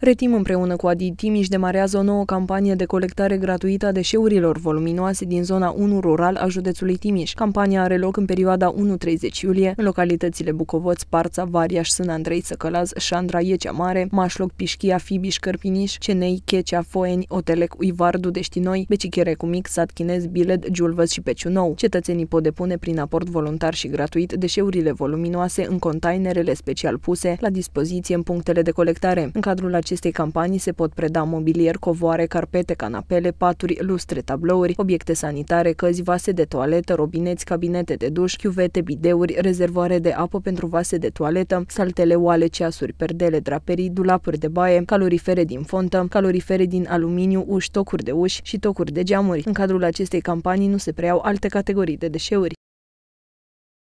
Retim împreună cu Adi Timiș demarează o nouă campanie de colectare gratuită a deșeurilor voluminoase din zona 1 rural a județului Timiș. Campania are loc în perioada 1-30 iulie în localitățile Bucovăț, Parța, Variaș, Sân Andrei, Săcălaz, Șandra, Iecea Mare, Mașloc, Pișchia, Fibiș, Cărpiniș, Cenei, Checea, Foeni, Otelec, Uivar, Dudeștinoi, Becichere cu mic, Sat Chinez, Biled, Giulvăț și Peciunou. Cetățenii pot depune prin aport voluntar și gratuit deșeurile voluminoase în containerele special puse la dispoziție în punctele de colectare. În cadrul acestei campanii se pot preda mobilier, covoare, carpete, canapele, paturi, lustre, tablouri, obiecte sanitare, căzi, vase de toaletă, robineți, cabinete de duș, chiuvete, bideuri, rezervoare de apă pentru vase de toaletă, saltele, oale, ceasuri, perdele, draperii, dulapuri de baie, calorifere din fontă, calorifere din aluminiu, uși, tocuri de uși și tocuri de geamuri. În cadrul acestei campanii nu se preiau alte categorii de deșeuri.